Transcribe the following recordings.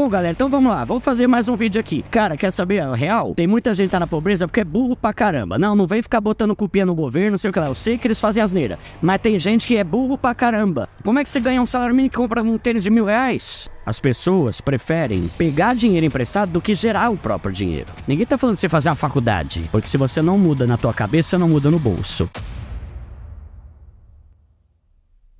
Bom, galera, então vamos lá, vamos fazer mais um vídeo aqui. Cara, quer saber a é real? Tem muita gente que tá na pobreza porque é burro pra caramba. Não, não vem ficar botando cupinha no governo, sei o que lá. Eu sei que eles fazem asneira, mas tem gente que é burro pra caramba. Como é que você ganha um salário mínimo e compra um tênis de mil reais? As pessoas preferem pegar dinheiro emprestado do que gerar o próprio dinheiro. Ninguém tá falando de você fazer uma faculdade, porque se você não muda na tua cabeça, não muda no bolso.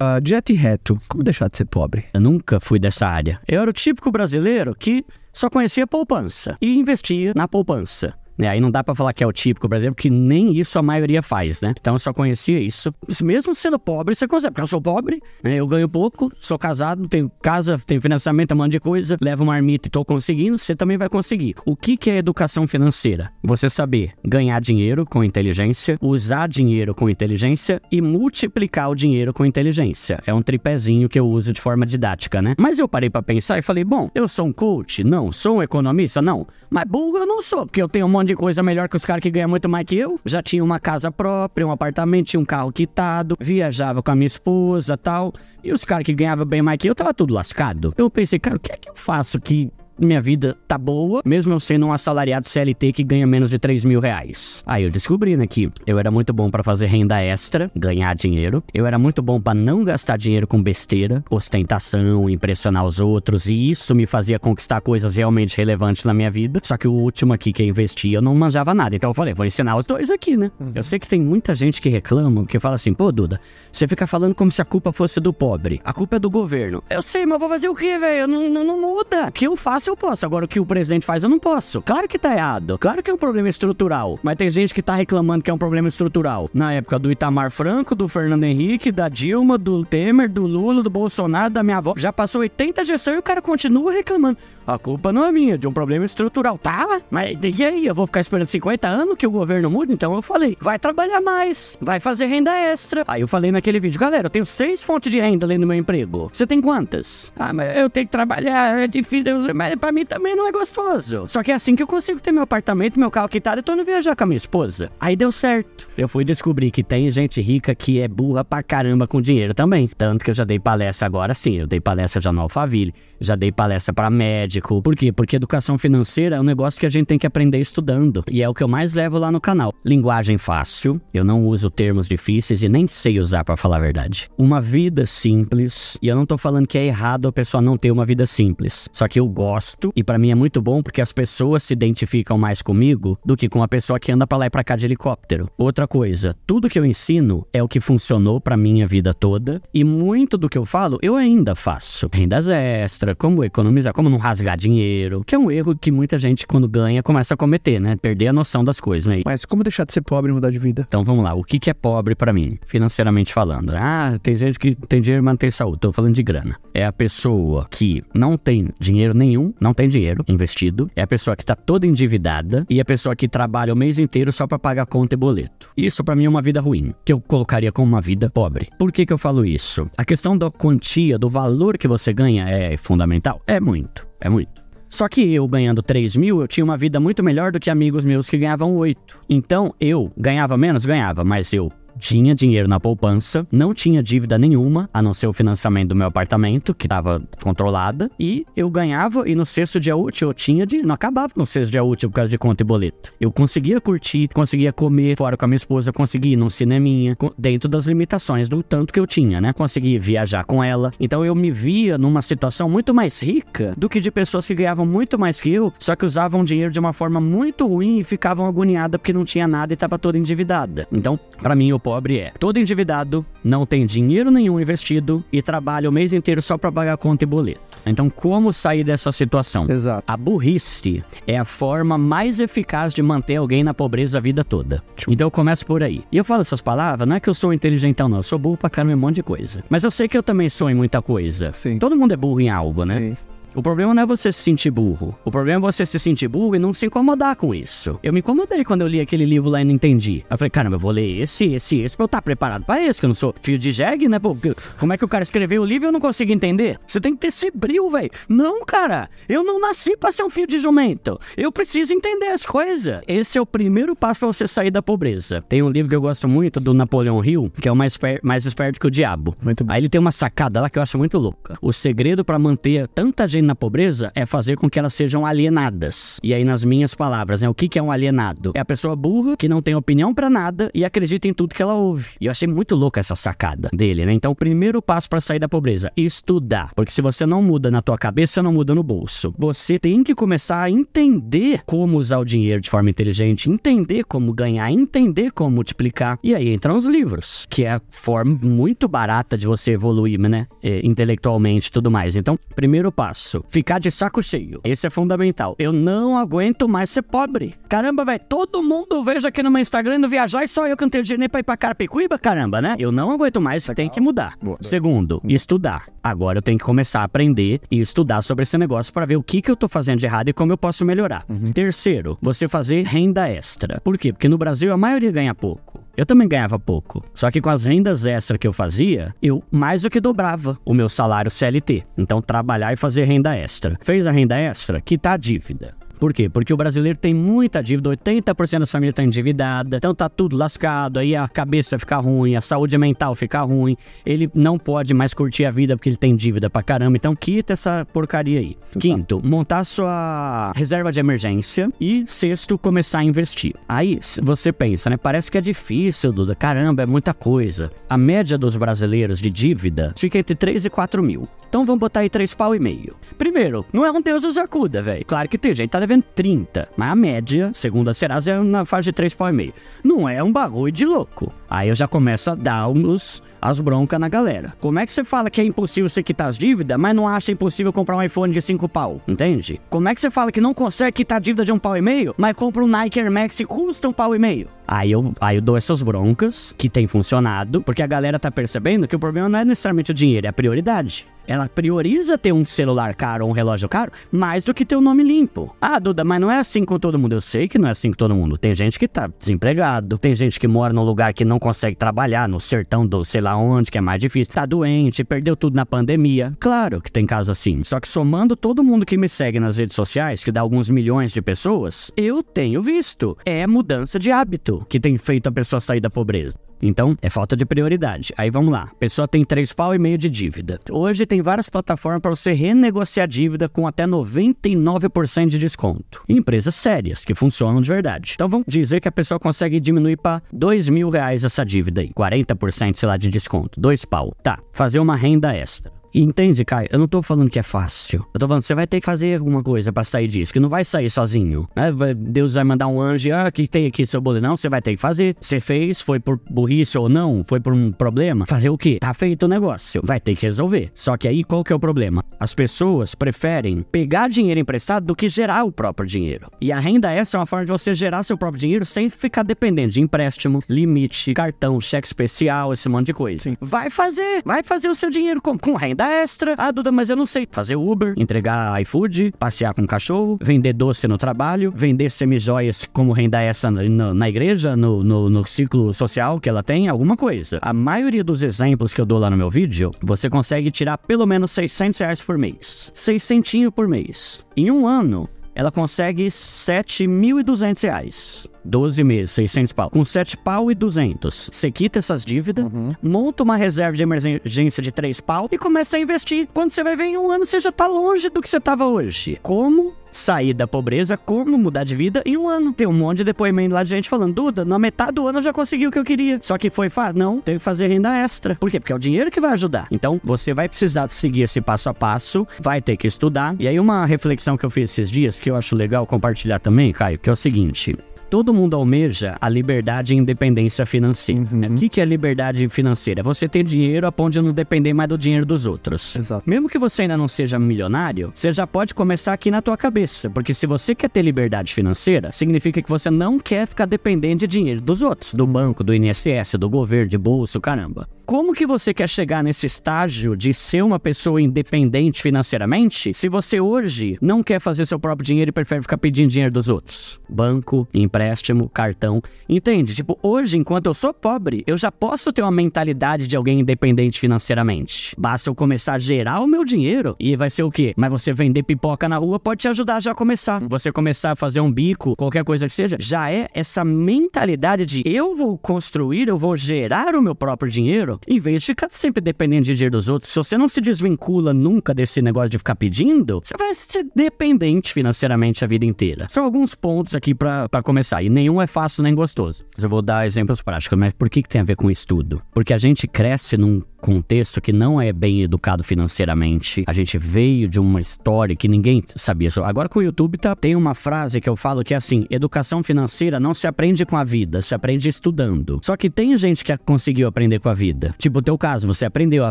Uh, ah, direto e reto, como deixar de ser pobre? Eu nunca fui dessa área. Eu era o típico brasileiro que só conhecia poupança e investia na poupança. Né? Aí não dá para falar que é o típico brasileiro, porque nem isso a maioria faz, né? Então eu só conhecia isso. Mesmo sendo pobre, você consegue. Porque eu sou pobre, né? eu ganho pouco, sou casado, tenho casa, tenho financiamento, um monte de coisa, levo uma marmita e tô conseguindo, você também vai conseguir. O que, que é educação financeira? Você saber ganhar dinheiro com inteligência, usar dinheiro com inteligência e multiplicar o dinheiro com inteligência. É um tripézinho que eu uso de forma didática, né? Mas eu parei para pensar e falei, bom, eu sou um coach? Não. Sou um economista? Não. Mas burro eu não sou, porque eu tenho um monte de coisa melhor que os caras que ganham muito mais que eu. Já tinha uma casa própria, um apartamento, tinha um carro quitado, viajava com a minha esposa tal. E os caras que ganhavam bem mais que eu, tava tudo lascado. Eu pensei, cara, o que é que eu faço que minha vida tá boa, mesmo eu sendo um assalariado CLT que ganha menos de 3 mil reais. Aí eu descobri, né, que eu era muito bom para fazer renda extra, ganhar dinheiro. Eu era muito bom para não gastar dinheiro com besteira, ostentação, impressionar os outros. E isso me fazia conquistar coisas realmente relevantes na minha vida. Só que o último aqui que eu investi, eu não manjava nada. Então eu falei, vou ensinar os dois aqui, né? Uhum. Eu sei que tem muita gente que reclama, que fala assim, pô, Duda, você fica falando como se a culpa fosse do pobre. A culpa é do governo. Eu sei, mas vou fazer o quê, velho? Não, não, não muda. O que eu faço, eu posso. Agora, o que o presidente faz, eu não posso. Claro que tá errado. Claro que é um problema estrutural. Mas tem gente que tá reclamando que é um problema estrutural. Na época do Itamar Franco, do Fernando Henrique, da Dilma, do Temer, do Lula, do Bolsonaro, da minha avó. Já passou 80 gestões e o cara continua reclamando. A culpa não é minha, é de um problema estrutural. Tá? Mas e aí? Eu vou ficar esperando 50 anos que o governo mude? Então eu falei, vai trabalhar mais, vai fazer renda extra. Aí eu falei naquele vídeo, galera, eu tenho seis fontes de renda ali no meu emprego. Você tem quantas? Ah, mas eu tenho que trabalhar, é difícil, mas é, pra, mim também não é gostoso. Só que é assim que eu consigo ter meu apartamento, meu carro quitado e tô indo viajar com a minha esposa. Aí deu certo. Eu fui descobrir que tem gente rica que é burra pra caramba com dinheiro também. Tanto que eu já dei palestra agora sim. Eu dei palestra já no Alphaville, já dei palestra para médico. Por quê? Porque educação financeira é um negócio que a gente tem que aprender estudando. E é o que eu mais levo lá no canal. Linguagem fácil. Eu não uso termos difíceis e nem sei usar para falar a verdade. Uma vida simples. E eu não tô falando que é errado a pessoa não ter uma vida simples. Só que eu gosto gosto. E para mim é muito bom porque as pessoas se identificam mais comigo do que com a pessoa que anda para lá e pra cá de helicóptero. Outra coisa, tudo que eu ensino é o que funcionou pra minha vida toda. E muito do que eu falo, eu ainda faço. Rendas extra, como economizar, como não rasgar dinheiro, que é um erro que muita gente, quando ganha, começa a cometer, né? Perder a noção das coisas, né? Mas como deixar de ser pobre e mudar de vida? Então vamos lá, o que, que é pobre para mim, financeiramente falando? Ah, tem gente que tem dinheiro e mantém saúde. Tô falando de grana. É a pessoa que não tem dinheiro nenhum não tem dinheiro investido, é a pessoa que está toda endividada e a pessoa que trabalha o mês inteiro só para pagar conta e boleto. Isso para mim é uma vida ruim, que eu colocaria como uma vida pobre. Por que, que eu falo isso? A questão da quantia, do valor que você ganha é fundamental? É muito, é muito. Só que eu ganhando 3 mil, eu tinha uma vida muito melhor do que amigos meus que ganhavam 8. Então eu ganhava menos? Ganhava, mas eu tinha dinheiro na poupança, não tinha dívida nenhuma, a não ser o financiamento do meu apartamento, que estava controlada, e eu ganhava e no sexto dia útil eu tinha de não acabava no sexto dia útil por causa de conta e boleto. Eu conseguia curtir, conseguia comer fora com a minha esposa, conseguia ir num cineminha, dentro das limitações do tanto que eu tinha, né? Conseguia viajar com ela. Então eu me via numa situação muito mais rica do que de pessoas que ganhavam muito mais que eu, só que usavam dinheiro de uma forma muito ruim e ficavam agoniadas porque não tinha nada e estava toda endividada. Então, para mim, eu pobre é. Todo endividado, não tem dinheiro nenhum investido e trabalha o mês inteiro só para pagar conta e boleto. Então, como sair dessa situação? Exato. A burrice é a forma mais eficaz de manter alguém na pobreza a vida toda. Então, eu começo por aí. E eu falo essas palavras, não é que eu sou inteligentão, não. Eu sou burro pra caramba em um monte de coisa. Mas eu sei que eu também sou em muita coisa. Sim. Todo mundo é burro em algo, né? Sim. O problema não é você se sentir burro. O problema é você se sentir burro e não se incomodar com isso. Eu me incomodei quando eu li aquele livro lá e não entendi. Eu falei, caramba, eu vou ler esse, esse, esse, pra eu estar tá preparado pra esse, que eu não sou fio de jegue, né? Pô, como é que o cara escreveu o livro e eu não consigo entender? Você tem que ter cibril, velho. Não, cara, eu não nasci pra ser um fio de jumento. Eu preciso entender as coisas. Esse é o primeiro passo pra você sair da pobreza. Tem um livro que eu gosto muito do Napoleão Hill, que é o mais, mais esperto que o diabo. Muito bom. Aí ele tem uma sacada lá que eu acho muito louca. O segredo para manter tanta gente na pobreza é fazer com que elas sejam alienadas. E aí, nas minhas palavras, né? O que, que é um alienado? É a pessoa burra que não tem opinião para nada e acredita em tudo que ela ouve. E eu achei muito louca essa sacada dele, né? Então, o primeiro passo para sair da pobreza: estudar. Porque se você não muda na tua cabeça, não muda no bolso. Você tem que começar a entender como usar o dinheiro de forma inteligente, entender como ganhar, entender como multiplicar. E aí entram os livros, que é a forma muito barata de você evoluir, né? É, intelectualmente e tudo mais. Então, primeiro passo isso. Ficar de saco cheio. Esse é fundamental. Eu não aguento mais ser pobre. Caramba, velho, todo mundo veja aqui no meu Instagram indo viajar e só eu que não tenho dinheiro nem pra ir pra Carapicuíba, caramba, né? Eu não aguento mais, tem que mudar. Boa. Segundo, hum. estudar. Agora eu tenho que começar a aprender e estudar sobre esse negócio para ver o que, que eu tô fazendo de errado e como eu posso melhorar. Uhum. Terceiro, você fazer renda extra. Por quê? Porque no Brasil a maioria ganha pouco. Eu também ganhava pouco. Só que com as rendas extra que eu fazia, eu mais do que dobrava o meu salário CLT. Então trabalhar e fazer renda extra. Fez a renda extra? Quitar tá a dívida. Por quê? Porque o brasileiro tem muita dívida, 80% da família está endividada, então tá tudo lascado, aí a cabeça fica ruim, a saúde mental fica ruim, ele não pode mais curtir a vida porque ele tem dívida pra caramba, então quita essa porcaria aí. Quinto, montar sua reserva de emergência e sexto, começar a investir. Aí você pensa, né? Parece que é difícil, Duda, caramba, é muita coisa. A média dos brasileiros de dívida fica entre 3 e 4 mil. Então vamos botar aí 3 pau e meio. Primeiro, não é um Deus os acuda, velho. Claro que tem gente, tá escrevendo 30, mas a média, segundo a Serasa, é na faixa de 3,5. Não é um bagulho de louco. Aí eu já começo a dar uns, as broncas na galera. Como é que você fala que é impossível você quitar as dívidas, mas não acha impossível comprar um iPhone de 5 pau? Entende? Como é que você fala que não consegue quitar a dívida de um pau e meio, mas compra um Nike Air Max e custa um pau e meio? Aí eu, aí eu dou essas broncas, que tem funcionado, porque a galera tá percebendo que o problema não é necessariamente o dinheiro, é a prioridade. Ela prioriza ter um celular caro ou um relógio caro mais do que ter o um nome limpo. Ah, Duda, mas não é assim com todo mundo. Eu sei que não é assim com todo mundo. Tem gente que tá desempregado, tem gente que mora num lugar que não consegue trabalhar no sertão do sei lá onde, que é mais difícil, tá doente, perdeu tudo na pandemia. Claro que tem casos assim. Só que somando todo mundo que me segue nas redes sociais, que dá alguns milhões de pessoas, eu tenho visto. É mudança de hábito que tem feito a pessoa sair da pobreza. Então, é falta de prioridade. Aí vamos lá. A pessoa tem três pau e meio de dívida. Hoje tem várias plataformas para você renegociar dívida com até 99% de desconto. Empresas sérias que funcionam de verdade. Então vamos dizer que a pessoa consegue diminuir para 2 mil reais essa dívida aí. 40%, sei lá, de desconto. 2 pau. Tá. Fazer uma renda extra entende, Kai? Eu não tô falando que é fácil. Eu tô falando, que você vai ter que fazer alguma coisa para sair disso, que não vai sair sozinho. Né? Deus vai mandar um anjo, ah, que tem aqui seu boleto. Não, você vai ter que fazer. Você fez, foi por burrice ou não, foi por um problema. Fazer o quê? Tá feito o negócio. Vai ter que resolver. Só que aí, qual que é o problema? As pessoas preferem pegar dinheiro emprestado do que gerar o próprio dinheiro. E a renda essa é uma forma de você gerar seu próprio dinheiro sem ficar dependendo de empréstimo, limite, cartão, cheque especial, esse monte de coisa. Sim. Vai fazer, vai fazer o seu dinheiro com, com renda renda extra. Ah, Duda, mas eu não sei fazer Uber, entregar iFood, passear com cachorro, vender doce no trabalho, vender semijoias como renda extra na, na igreja, no, no, no ciclo social que ela tem, alguma coisa. A maioria dos exemplos que eu dou lá no meu vídeo, você consegue tirar pelo menos 600 reais por mês. 600 por mês. Em um ano, ela consegue 7.200 reais. 12 meses, 600 pau. Com 7 pau e 200, você quita essas dívidas, uhum. monta uma reserva de emergência de 3 pau e começa a investir. Quando você vai ver em um ano, você já tá longe do que você tava hoje. Como sair da pobreza, como mudar de vida em um ano. Tem um monte de depoimento lá de gente falando, Duda, na metade do ano eu já consegui o que eu queria. Só que foi fácil. Não, teve que fazer renda extra. Por quê? Porque é o dinheiro que vai ajudar. Então, você vai precisar seguir esse passo a passo, vai ter que estudar. E aí, uma reflexão que eu fiz esses dias, que eu acho legal compartilhar também, Caio, que é o seguinte todo mundo almeja a liberdade e independência financeira. Uhum. O que, que é liberdade financeira? Você ter dinheiro a ponto de não depender mais do dinheiro dos outros. Exato. Mesmo que você ainda não seja milionário, você já pode começar aqui na tua cabeça. Porque se você quer ter liberdade financeira, significa que você não quer ficar dependente de dinheiro dos outros, do banco, do INSS, do governo, de bolso, caramba. Como que você quer chegar nesse estágio de ser uma pessoa independente financeiramente se você hoje não quer fazer seu próprio dinheiro e prefere ficar pedindo dinheiro dos outros? Banco, empresa empréstimo, cartão. Entende? Tipo, hoje, enquanto eu sou pobre, eu já posso ter uma mentalidade de alguém independente financeiramente. Basta eu começar a gerar o meu dinheiro e vai ser o quê? Mas você vender pipoca na rua pode te ajudar já a começar. Você começar a fazer um bico, qualquer coisa que seja, já é essa mentalidade de eu vou construir, eu vou gerar o meu próprio dinheiro, em vez de ficar sempre dependente de dinheiro dos outros. Se você não se desvincula nunca desse negócio de ficar pedindo, você vai ser dependente financeiramente a vida inteira. São alguns pontos aqui para começar pensar. E nenhum é fácil nem gostoso. Mas eu vou dar exemplos práticos. Mas por que, que tem a ver com estudo? Porque a gente cresce num contexto que não é bem educado financeiramente. A gente veio de uma história que ninguém sabia. Agora com o YouTube tá, tem uma frase que eu falo que é assim: educação financeira não se aprende com a vida, se aprende estudando. Só que tem gente que conseguiu aprender com a vida. Tipo, o teu caso, você aprendeu a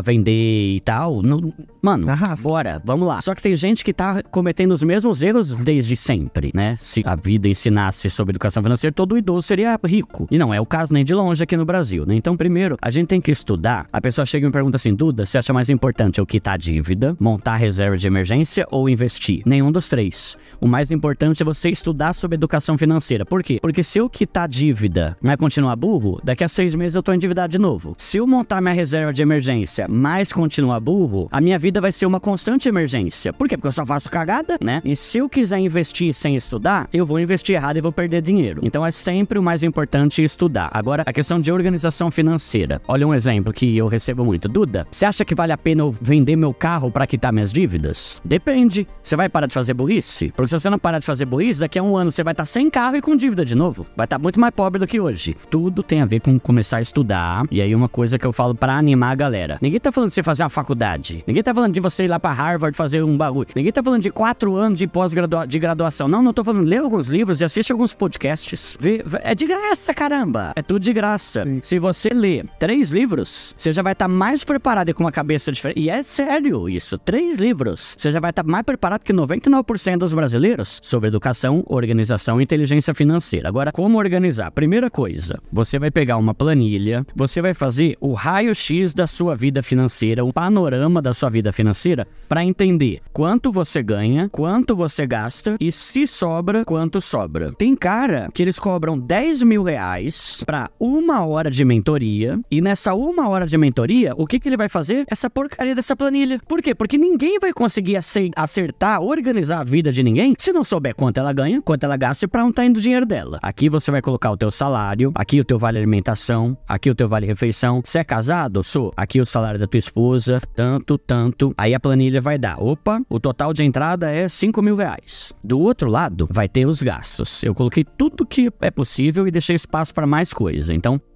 vender e tal. No, mano, bora, vamos lá. Só que tem gente que tá cometendo os mesmos erros desde sempre, né? Se a vida ensinasse sobre educação financeira, todo idoso seria rico. E não é o caso nem de longe aqui no Brasil, né? Então, primeiro, a gente tem que estudar. A pessoa chega chega e me pergunta assim: Duda, você acha mais importante eu quitar a dívida, montar a reserva de emergência ou investir? Nenhum dos três. O mais importante é você estudar sobre educação financeira. Por quê? Porque se eu quitar a dívida, mas continuar burro, daqui a seis meses eu tô endividado de novo. Se eu montar minha reserva de emergência, mas continuar burro, a minha vida vai ser uma constante emergência. Por quê? Porque eu só faço cagada, né? E se eu quiser investir sem estudar, eu vou investir errado e vou perder dinheiro. Então é sempre o mais importante estudar. Agora, a questão de organização financeira. Olha um exemplo que eu recebo muito. Duda, você acha que vale a pena eu vender meu carro para quitar minhas dívidas? Depende. Você vai parar de fazer burrice? Porque se você não parar de fazer burrice, daqui a um ano você vai estar tá sem carro e com dívida de novo. Vai estar tá muito mais pobre do que hoje. Tudo tem a ver com começar a estudar. E aí, uma coisa que eu falo para animar a galera: ninguém tá falando de você fazer uma faculdade. Ninguém tá falando de você ir lá para Harvard fazer um bagulho. Ninguém tá falando de quatro anos de pós-graduação. -gradua não, não tô falando. Lê alguns livros e assiste alguns podcasts. Vê, é de graça, caramba. É tudo de graça. Se você ler três livros, você já vai estar tá mais preparado e com uma cabeça diferente. E é sério isso. Três livros. Você já vai estar mais preparado que 99% dos brasileiros sobre educação, organização e inteligência financeira. Agora, como organizar? Primeira coisa, você vai pegar uma planilha, você vai fazer o raio-x da sua vida financeira, o panorama da sua vida financeira, para entender quanto você ganha, quanto você gasta e se sobra, quanto sobra. Tem cara que eles cobram 10 mil reais para uma hora de mentoria e nessa uma hora de mentoria planilha, o que, que ele vai fazer? Essa porcaria dessa planilha. Por quê? Porque ninguém vai conseguir acertar, organizar a vida de ninguém se não souber quanto ela ganha, quanto ela gasta e pra onde tá indo o dinheiro dela. Aqui você vai colocar o teu salário, aqui o teu vale alimentação, aqui o teu vale refeição. Se é casado, sou. Aqui o salário da tua esposa, tanto, tanto. Aí a planilha vai dar, opa, o total de entrada é 5 mil reais. Do outro lado, vai ter os gastos. Eu coloquei tudo que é possível e deixei espaço para mais coisa. Então,